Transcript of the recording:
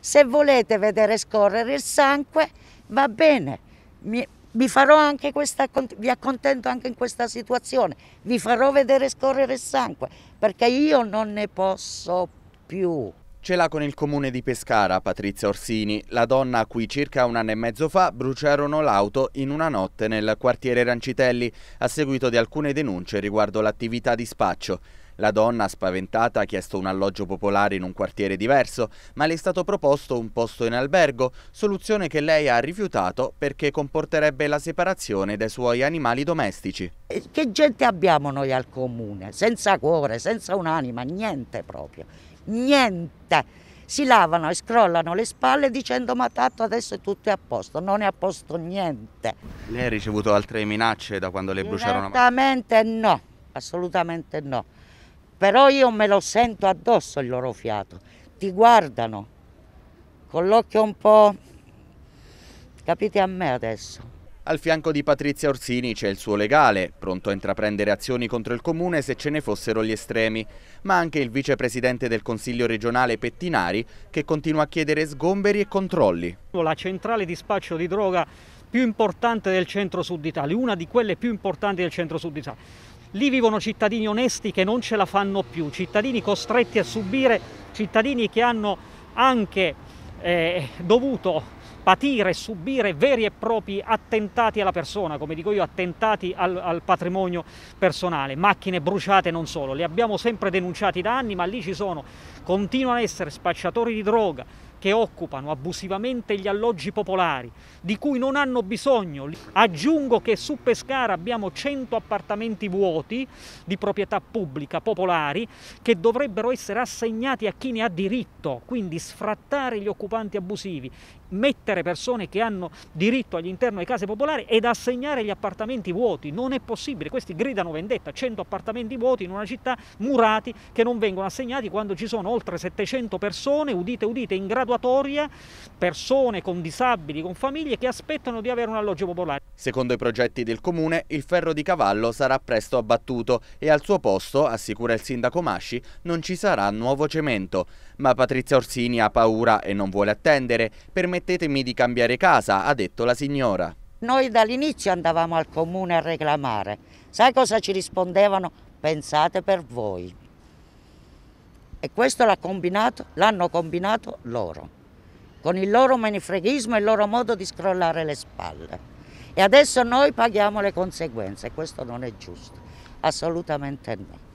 Se volete vedere scorrere il sangue, va bene, mi, vi, farò anche questa, vi accontento anche in questa situazione, vi farò vedere scorrere il sangue, perché io non ne posso più. Ce l'ha con il comune di Pescara, Patrizia Orsini, la donna a cui circa un anno e mezzo fa bruciarono l'auto in una notte nel quartiere Rancitelli, a seguito di alcune denunce riguardo l'attività di spaccio. La donna, spaventata, ha chiesto un alloggio popolare in un quartiere diverso, ma le è stato proposto un posto in albergo, soluzione che lei ha rifiutato perché comporterebbe la separazione dai suoi animali domestici. Che gente abbiamo noi al comune? Senza cuore, senza un'anima, niente proprio, niente si lavano e scrollano le spalle dicendo ma tanto adesso tutto è a posto, non è a posto niente. Lei ha ricevuto altre minacce da quando le bruciarono? Assolutamente no, assolutamente no. Però io me lo sento addosso il loro fiato, ti guardano con l'occhio un po', capite a me adesso. Al fianco di Patrizia Orsini c'è il suo legale, pronto a intraprendere azioni contro il comune se ce ne fossero gli estremi, ma anche il vicepresidente del Consiglio regionale Pettinari che continua a chiedere sgomberi e controlli. La centrale di spaccio di droga più importante del centro-sud Italia, una di quelle più importanti del centro-sud Italia Lì vivono cittadini onesti che non ce la fanno più, cittadini costretti a subire, cittadini che hanno anche eh, dovuto patire, subire veri e propri attentati alla persona, come dico io, attentati al, al, patrimonio personale, macchine bruciate non solo, li abbiamo sempre denunciati da anni, ma lì ci sono, continuano a essere spacciatori di droga, che occupano abusivamente gli alloggi popolari, di cui non hanno bisogno. Aggiungo che su Pescara abbiamo 100 appartamenti vuoti di proprietà pubblica popolari che dovrebbero essere assegnati a chi ne ha diritto, quindi sfrattare gli occupanti abusivi, mettere persone che hanno diritto all'interno delle case popolari ed assegnare gli appartamenti vuoti. Non è possibile, questi gridano vendetta, 100 appartamenti vuoti in una città murati che non vengono assegnati quando ci sono oltre 700 persone, udite udite, in grado graduatoria persone con disabili, con famiglie che aspettano di avere un alloggio popolare. Secondo i progetti del comune, il ferro di cavallo sarà presto abbattuto e al suo posto, assicura il sindaco Masci, non ci sarà nuovo cemento. Ma Patrizia Orsini ha paura e non vuole attendere. Permettetemi di cambiare casa, ha detto la signora. Noi dall'inizio andavamo al comune a reclamare. Sai cosa ci rispondevano? Pensate per voi. E questo l'hanno combinato, combinato loro, con il loro manifreghismo e il loro modo di scrollare le spalle. E adesso noi paghiamo le conseguenze, questo non è giusto, assolutamente no.